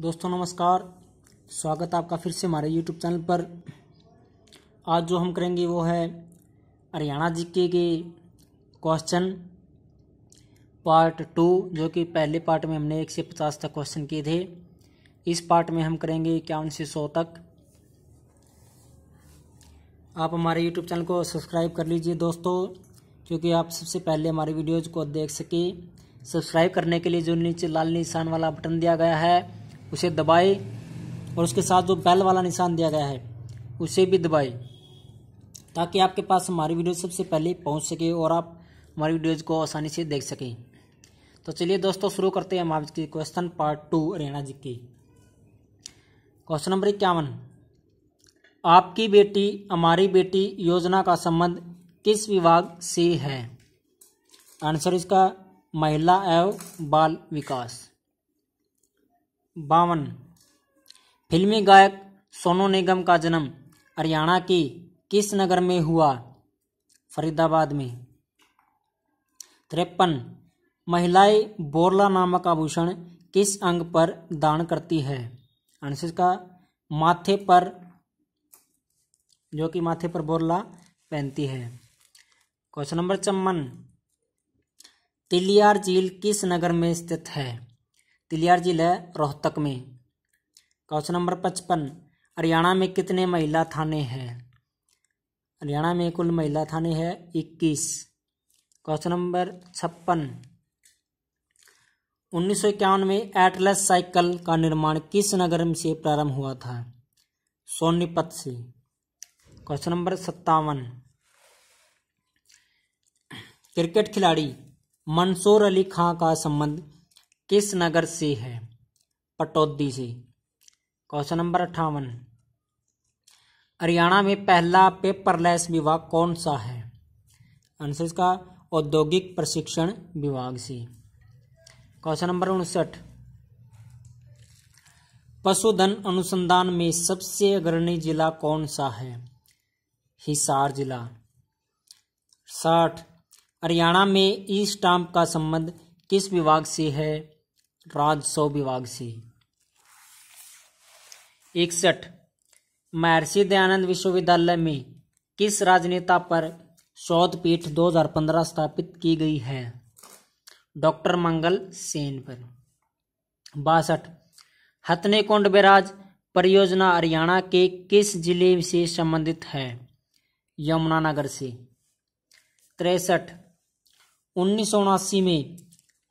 दोस्तों नमस्कार स्वागत आपका फिर से हमारे यूट्यूब चैनल पर आज जो हम करेंगे वो है हरियाणा जीके के क्वेश्चन पार्ट टू जो कि पहले पार्ट में हमने एक से पचास तक क्वेश्चन किए थे इस पार्ट में हम करेंगे इक्यावन से सौ तक आप हमारे यूट्यूब चैनल को सब्सक्राइब कर लीजिए दोस्तों क्योंकि आप सबसे पहले हमारे वीडियोज़ को देख सकें सब्सक्राइब करने के लिए जो नीचे लाल निशान वाला बटन दिया गया है उसे दबाए और उसके साथ जो बैल वाला निशान दिया गया है उसे भी दबाए ताकि आपके पास हमारी वीडियो सबसे पहले पहुंच सके और आप हमारी वीडियोज़ को आसानी से देख सकें तो चलिए दोस्तों शुरू करते हैं हम आपकी क्वेश्चन पार्ट टू हरियाणा जी की क्वेश्चन नंबर इक्यावन आपकी बेटी हमारी बेटी योजना का संबंध किस विभाग से है आंसर इसका महिला एवं बाल विकास बावन फिल्मी गायक सोनू निगम का जन्म हरियाणा के किस नगर में हुआ फरीदाबाद में तिरपन महिलाएं बोरला नामक आभूषण किस अंग पर दान करती है आंसर का माथे पर जो कि माथे पर बोरला पहनती है क्वेश्चन नंबर चम्मन तिलियार झील किस नगर में स्थित है तिलियार जिला रोहतक में क्वेश्चन नंबर पचपन हरियाणा में कितने महिला थाने हैं हरियाणा में कुल महिला थाने हैं इक्कीस क्वेश्चन नंबर छप्पन उन्नीस में एटलस साइकिल का निर्माण किस नगर में से प्रारंभ हुआ था सोनीपत से क्वेश्चन नंबर सत्तावन क्रिकेट खिलाड़ी मंसूर अली खां का संबंध किस नगर से है पटौदी से क्वेश्चन नंबर अट्ठावन हरियाणा में पहला पेपरलेस विभाग कौन सा है आंसर इसका औद्योगिक प्रशिक्षण विभाग से क्वेश्चन नंबर उनसठ पशुधन अनुसंधान में सबसे अग्रणी जिला कौन सा है हिसार जिला साठ हरियाणा में ई स्टाम्प का संबंध किस विभाग से है राजस्व विभाग से इकसठ महर्षि दयानंद विश्वविद्यालय में किस राजनेता पर शोध पीठ 2015 स्थापित की गई है डॉक्टर मंगल सेन पर बासठ हथने कुंड बैराज परियोजना हरियाणा के किस जिले से संबंधित है यमुनानगर से तिरसठ उन्नीस में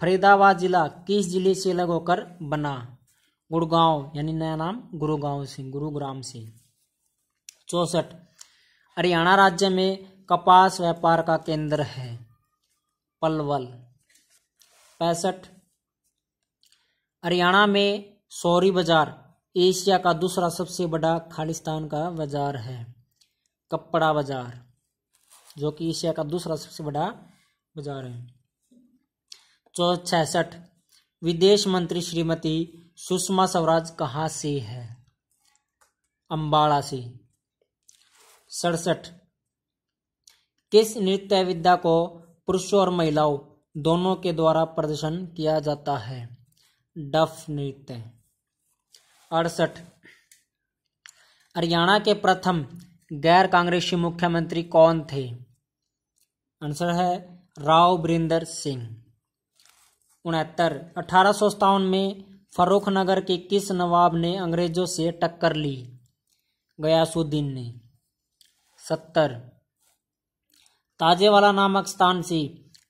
फरीदाबाद जिला किस जिले से अलग होकर बना गुड़गांव यानी नया नाम गुरुगांव से गुरुग्राम से चौसठ हरियाणा राज्य में कपास व्यापार का केंद्र है पलवल पैंसठ हरियाणा में सौरी बाजार एशिया का दूसरा सबसे बड़ा खालिस्तान का बाजार है कपड़ा बाजार जो कि एशिया का दूसरा सबसे बड़ा बाजार है सौ छियासठ विदेश मंत्री श्रीमती सुषमा स्वराज कहाँ से है अम्बाड़ा से सड़सठ किस नृत्य विद्या को पुरुषों और महिलाओं दोनों के द्वारा प्रदर्शन किया जाता है डफ नृत्य अड़सठ हरियाणा के प्रथम गैर कांग्रेसी मुख्यमंत्री कौन थे आंसर है राव बरिंदर सिंह उनहत्तर अठारह में नगर के किस नवाब ने अंग्रेजों से टक्कर ली गयासुद्दीन ने सत्तर ताजेवाला नामक स्थान से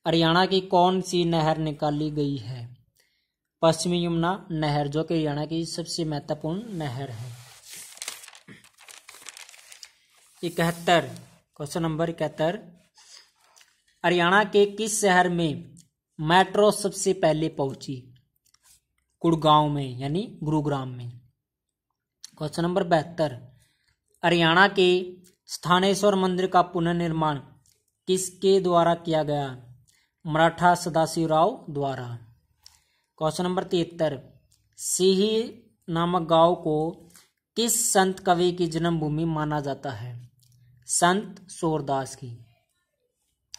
हरियाणा की कौन सी नहर निकाली गई है पश्चिमी यमुना नहर जो कि हरियाणा की सबसे महत्वपूर्ण नहर है इकहत्तर क्वेश्चन नंबर इकहत्तर हरियाणा के किस शहर में मेट्रो सबसे पहले पहुंची गुड़गांव में यानी गुरुग्राम में क्वेश्चन नंबर बहत्तर हरियाणा के स्थानेश्वर मंदिर का पुनर्निर्माण किसके द्वारा किया गया मराठा सदाशिव राव द्वारा क्वेश्चन नंबर तिहत्तर सीही नामक गांव को किस संत कवि की जन्मभूमि माना जाता है संत सोरदास की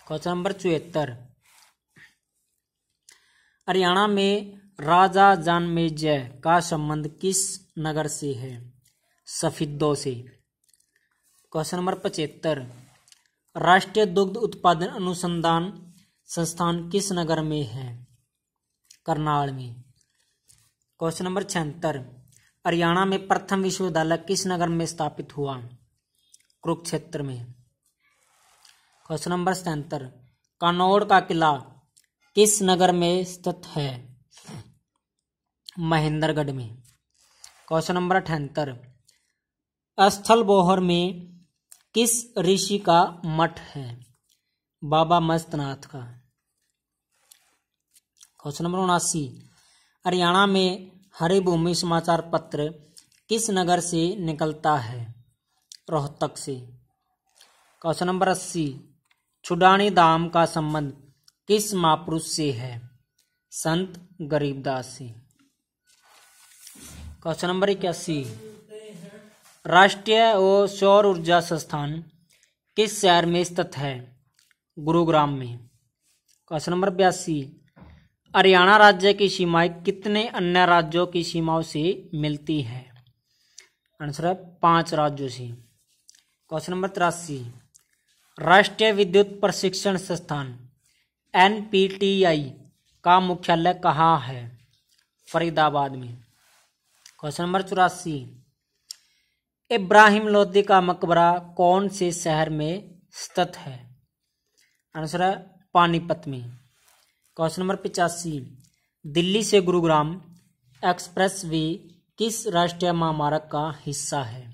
क्वेश्चन नंबर चौहत्तर हरियाणा में राजा जानमेजय का संबंध किस नगर से है सफीदो से क्वेश्चन नंबर पचहत्तर राष्ट्रीय दुग्ध उत्पादन अनुसंधान संस्थान किस नगर में है करनाल में क्वेश्चन नंबर छिहत्तर हरियाणा में प्रथम विश्वविद्यालय किस नगर में स्थापित हुआ कुरुक्षेत्र में क्वेश्चन नंबर सतहत्तर कानौड़ का किला किस नगर में स्थित है महेंद्रगढ़ में क्वेश्चन नंबर अठहत्तर स्थल बोहर में किस ऋषि का मठ है बाबा मस्तनाथ का क्वेश्चन नंबर उनासी हरियाणा में हरिभूमि समाचार पत्र किस नगर से निकलता है रोहतक से क्वेश्चन नंबर अस्सी छुडानी धाम का संबंध किस महापुरुष से है संत गरीबदास से क्वेश्चन नंबर इक्यासी राष्ट्रीय और सौर ऊर्जा संस्थान किस शहर में स्थित है गुरुग्राम में क्वेश्चन नंबर बयासी हरियाणा राज्य की सीमाएं कितने अन्य राज्यों की सीमाओं से मिलती है आंसर है पांच राज्यों से क्वेश्चन नंबर तिरासी राष्ट्रीय विद्युत प्रशिक्षण संस्थान एनपीटीआई का मुख्यालय कहाँ है फरीदाबाद में क्वेश्चन नंबर चौरासी इब्राहिम लोदी का मकबरा कौन से शहर में स्थित है आंसर है पानीपत में क्वेश्चन नंबर पिचासी दिल्ली से गुरुग्राम एक्सप्रेस वे किस राष्ट्रीय महामार्ग का हिस्सा है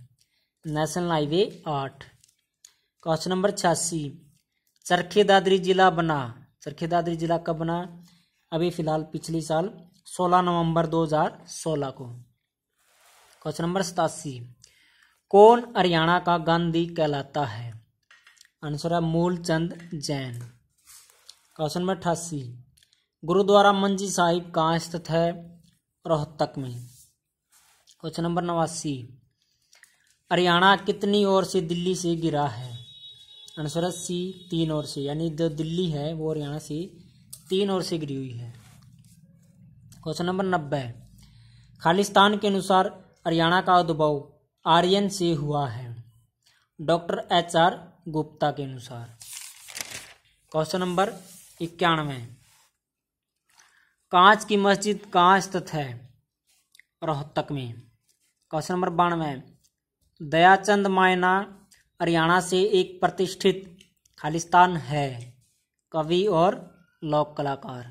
नेशनल हाईवे आठ क्वेश्चन नंबर छियासी चरखी दादरी जिला बना चरखे दादरी जिला कब बना अभी फिलहाल पिछले साल 16 नवंबर 2016 को क्वेश्चन नंबर सतासी कौन हरियाणा का गांधी कहलाता है आंसर है मूलचंद जैन क्वेश्चन नंबर अठासी गुरुद्वारा मंजी साहिब कहाँ स्थित है रोहतक में क्वेश्चन नंबर नवासी हरियाणा कितनी ओर से दिल्ली से गिरा है आंसर सी तीन और से यानी जो दिल्ली है वो हरियाणा सी तीन और से गिरी हुई है क्वेश्चन नंबर नब्बे खालिस्तान के अनुसार हरियाणा का दबाव आर्यन से हुआ है डॉक्टर एच आर गुप्ता के अनुसार क्वेश्चन नंबर इक्यानवे कांच की मस्जिद कहाँ स्थित है रोहतक में क्वेश्चन नंबर बानवे दयाचंद मायना हरियाणा से एक प्रतिष्ठित खालिस्तान है कवि और लोक कलाकार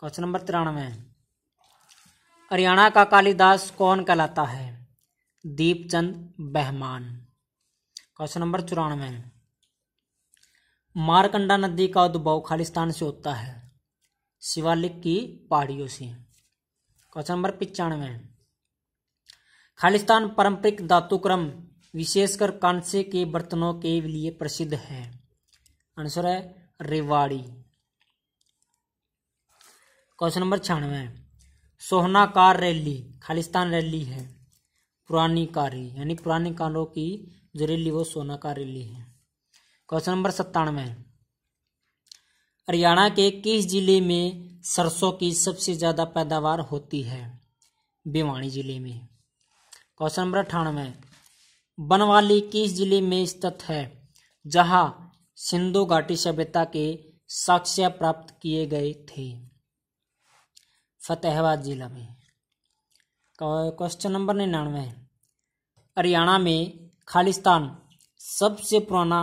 क्वेश्चन नंबर तिरानवे हरियाणा का कालिदास कौन कहलाता है दीपचंद बहमान क्वेश्चन नंबर चौरानवे मारकंडा नदी का उद्भव खालिस्तान से होता है शिवालिक की पहाड़ियों से क्वेश्चन नंबर पिचानवे खालिस्तान पारंपरिक धातुक्रम विशेषकर कांसे के बर्तनों के लिए प्रसिद्ध है आंसर है रेवाड़ी क्वेश्चन नंबर छियानवे सोहनाकार रैली खालिस्तान रैली है पुरानी कारी यानी पुरानी कारों की जो रैली वो सोनाकार रैली है क्वेश्चन नंबर सत्तानवे हरियाणा के किस जिले में सरसों की सबसे ज़्यादा पैदावार होती है भिवानी जिले में क्वेश्चन नंबर अठानवे बनवाली किस जिले में स्थित है जहां सिंधु घाटी सभ्यता के साक्ष्य प्राप्त किए गए थे फतेहाबाद जिला में क्वेश्चन नंबर निन्यानवे हरियाणा में खालिस्तान सबसे पुराना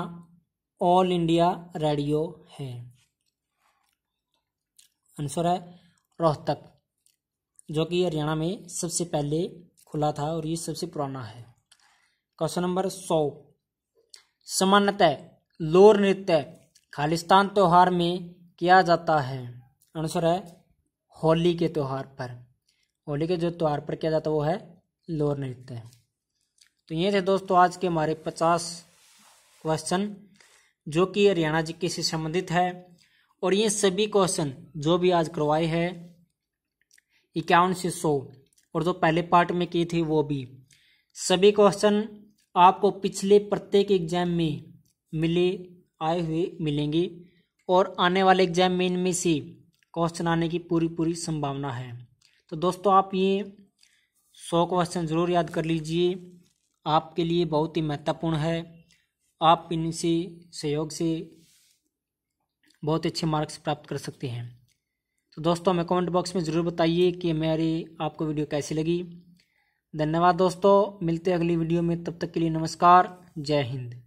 ऑल इंडिया रेडियो है आंसर है रोहतक जो कि हरियाणा में सबसे पहले खुला था और ये सबसे पुराना है क्वेश्चन नंबर सौ सामान्यतः लोर नृत्य खालिस्तान त्यौहार में किया जाता है आंसर है होली के त्यौहार पर होली के जो त्यौहार पर किया जाता है वो है लोर नृत्य तो ये थे दोस्तों आज के हमारे पचास क्वेश्चन जो कि हरियाणा जी के से संबंधित है और ये सभी क्वेश्चन जो भी आज करवाए हैं इक्यावन से सौ और जो पहले पार्ट में की थी वो भी सभी क्वेश्चन आपको पिछले प्रत्येक एग्जाम में मिले आए हुए मिलेंगे और आने वाले एग्जाम में इनमें से क्वेश्चन आने की पूरी पूरी संभावना है तो दोस्तों आप ये सौ क्वेश्चन ज़रूर याद कर लीजिए आपके लिए बहुत ही महत्वपूर्ण है आप इनसे सहयोग से बहुत अच्छे मार्क्स प्राप्त कर सकते हैं तो दोस्तों हमें कमेंट बॉक्स में ज़रूर बताइए कि मेरी आपको वीडियो कैसी लगी धन्यवाद दोस्तों मिलते हैं अगली वीडियो में तब तक के लिए नमस्कार जय हिंद